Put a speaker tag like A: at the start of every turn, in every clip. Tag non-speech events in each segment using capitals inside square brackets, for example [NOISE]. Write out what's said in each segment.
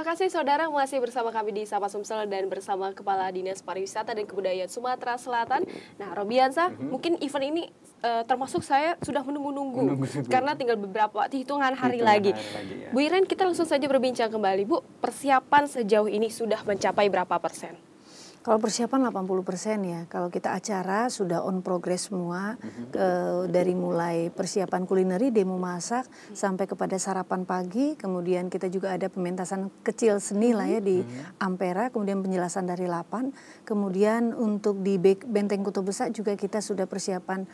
A: Terima kasih saudara masih bersama kami di Sapa Sumsel dan bersama Kepala Dinas Pariwisata dan Kebudayaan Sumatera Selatan. Nah, Robiansa, mm -hmm. mungkin event ini uh, termasuk saya sudah menunggu-nunggu karena tinggal beberapa hitungan hari hitungan lagi. Hari lagi ya. Bu Iren, kita langsung saja berbincang kembali, Bu. Persiapan sejauh ini sudah mencapai berapa persen?
B: Kalau persiapan 80% persen ya. Kalau kita acara sudah on progress semua mm-hmm. ke, dari mulai persiapan kulineri, demo masak mm-hmm. sampai kepada sarapan pagi, kemudian kita juga ada pementasan kecil seni lah ya di mm-hmm. Ampera, kemudian penjelasan dari Lapan, kemudian untuk di Benteng Kuto Besak juga kita sudah persiapan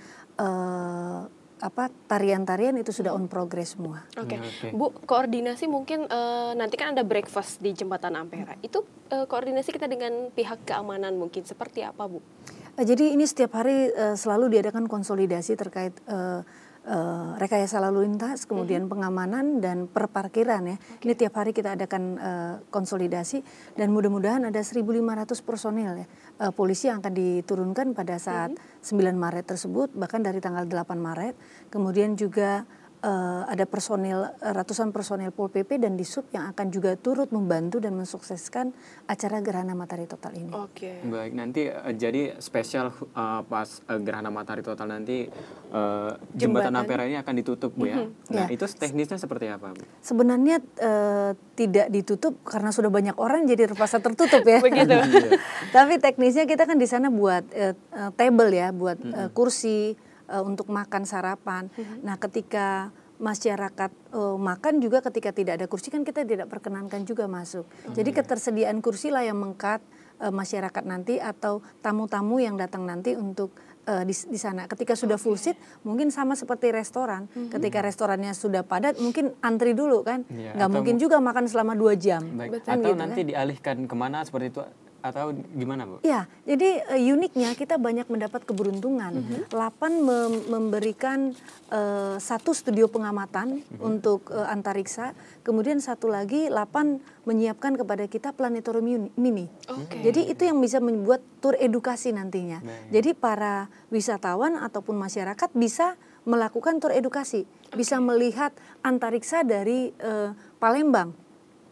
B: uh, apa tarian-tarian itu sudah on progress semua. Oke, hmm, okay. Bu koordinasi mungkin uh, nanti kan ada
A: breakfast di jembatan Ampera. Itu uh, koordinasi kita dengan pihak keamanan mungkin seperti apa, Bu?
B: Eh, jadi ini setiap hari uh, selalu diadakan konsolidasi terkait uh, uh, rekayasa lalu lintas, kemudian -hmm. pengamanan dan perparkiran ya. Okay. Ini tiap hari kita adakan uh, konsolidasi dan mudah-mudahan ada 1.500 personil ya uh, polisi yang akan diturunkan pada saat mm -hmm. 9 Maret tersebut, bahkan dari tanggal 8 Maret. Kemudian juga uh, ada personil ratusan personil Pol PP dan di yang akan juga turut membantu dan mensukseskan acara gerhana matahari total ini. Oke.
C: Okay. Baik, nanti uh, jadi spesial uh, pas uh, gerhana matahari total nanti uh, jembatan, jembatan Ampera ini akan ditutup, Bu ya. Mm -hmm. Nah, yeah. itu teknisnya seperti apa, Bu?
B: Sebenarnya uh, tidak ditutup karena sudah banyak orang jadi terpaksa tertutup ya. [LAUGHS] Begitu. Iya. Tapi teknisnya kita kan di sana buat uh, table ya, buat uh, kursi uh, untuk makan sarapan. Mm-hmm. Nah, ketika masyarakat uh, makan juga ketika tidak ada kursi kan kita tidak perkenankan juga masuk. Mm-hmm. Jadi iya. ketersediaan kursi lah yang mengkat uh, masyarakat nanti atau tamu-tamu yang datang nanti untuk uh, di, di sana. Ketika sudah full seat, mungkin sama seperti restoran. Mm-hmm. Ketika restorannya sudah padat, mungkin antri dulu kan. Yeah, Gak mungkin juga makan selama dua jam.
C: Baik. Betul, kan atau gitu, nanti kan? dialihkan kemana seperti itu atau gimana Bu?
B: Ya, jadi uh, uniknya kita banyak mendapat keberuntungan. Mm -hmm. Lapan mem memberikan uh, satu studio pengamatan mm -hmm. untuk uh, antariksa, kemudian satu lagi Lapan menyiapkan kepada kita planetarium mini. Okay. Jadi itu yang bisa membuat tur edukasi nantinya. Jadi para wisatawan ataupun masyarakat bisa melakukan tur edukasi, okay. bisa melihat antariksa dari uh, Palembang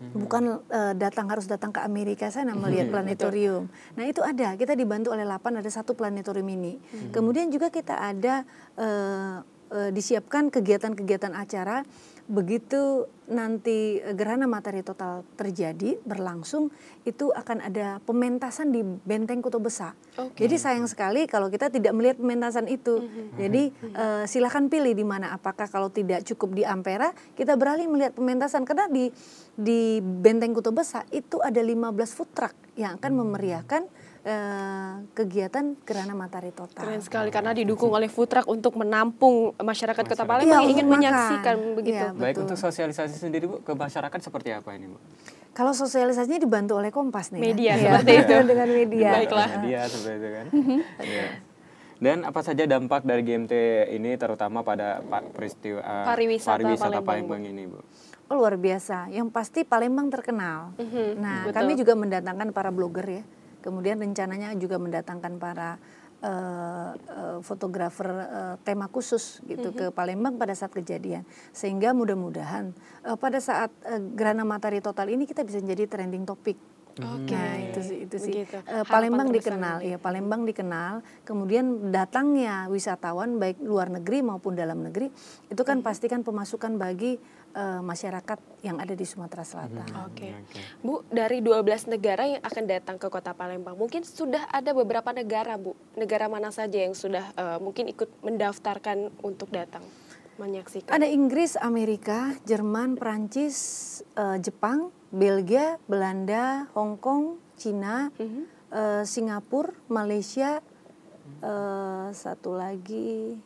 B: hmm. bukan uh, datang harus datang ke Amerika sana mhm. melihat iya, planetarium. Nah itu ada kita dibantu oleh Lapan ada satu planetarium ini. Hmm. Kemudian juga kita ada uh, uh, disiapkan kegiatan-kegiatan acara begitu nanti gerhana matahari total terjadi berlangsung itu akan ada pementasan di benteng kutub besar Okay. Jadi sayang sekali kalau kita tidak melihat pementasan itu. Mm -hmm. Jadi mm -hmm. uh, eh, silahkan pilih di mana. Apakah kalau tidak cukup di Ampera kita beralih melihat pementasan karena di di benteng kutub besar itu ada 15 food truck yang akan hmm. memeriahkan Eh, kegiatan Gerhana Matahari Total.
A: Keren sekali karena didukung oleh food untuk menampung masyarakat, masyarakat. Kota Palembang ya, yang iya, ingin makan. menyaksikan iya,
B: begitu. Ya,
C: Baik untuk sosialisasi sendiri Bu ke masyarakat seperti apa ini Bu?
B: Kalau sosialisasinya dibantu oleh Kompas nih. Ya. Media ya. seperti itu dengan media. Baiklah. Iya. Media seperti itu kan. ya.
C: Dan apa saja dampak dari GMT ini terutama pada peristiwa uh, pariwisata, pariwisata Palembang, Palembang ini, Bu?
B: Oh, luar biasa. Yang pasti Palembang terkenal. Mm -hmm, nah, betul. kami juga mendatangkan para blogger ya Kemudian rencananya juga mendatangkan para eh, eh, fotografer uh, uh, uh, tema khusus gitu mm -hmm. ke mm-hmm. Palembang pada saat kejadian sehingga mudah-mudahan uh, pada saat uh, gerhana matahari total ini kita bisa jadi trending topik
A: Oke, okay. nah, itu sih itu sih.
B: Uh, Palembang dikenal, ya Palembang dikenal. Kemudian datangnya wisatawan baik luar negeri maupun dalam negeri itu kan mm -hmm. pastikan pemasukan bagi uh, masyarakat yang ada di Sumatera Selatan. Hmm. Oke. Okay. Bu, dari
A: 12 negara yang akan datang ke Kota Palembang, mungkin sudah ada beberapa negara, Bu. Negara mana saja yang sudah uh, mungkin ikut mendaftarkan untuk datang
B: menyaksikan? Ada Inggris, Amerika, Jerman, Perancis, uh, Jepang, Belgia, Belanda, Hong Kong, Cina, -hmm. uh, Singapura, Malaysia, uh, satu lagi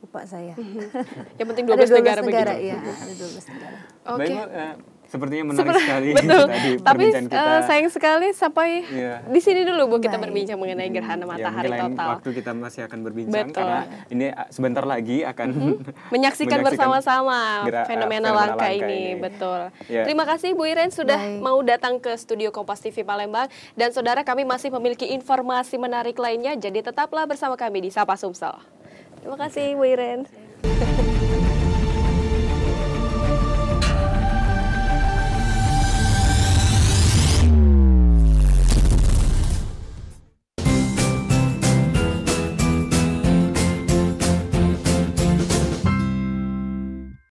B: lupa saya. Mhm. [LAUGHS] yang penting 12, ada 12 negara, negara begitu. Iya, ada 12 negara.
C: Oke. Okay. Eh, sepertinya menarik Seper sekali [LAUGHS] betul. tadi Tapi kita. Uh, sayang
A: sekali sampai yeah. di sini dulu Bu kita Baik. berbincang mengenai mhm. gerhana ya, matahari ya, total.
C: waktu kita masih akan berbincang Betul. karena ini eh, sebentar lagi akan -hmm. [LAUGHS] menyaksikan,
A: menyaksikan bersama-sama fenomena, fenomena langka, langka ini. ini. Betul. Yeah. Terima kasih Bu Iren sudah Baik. mau datang ke studio Kompas TV Palembang dan saudara kami masih memiliki informasi menarik lainnya jadi tetaplah bersama kami di Sapa Sumsel. Terima kasih Bu Iren.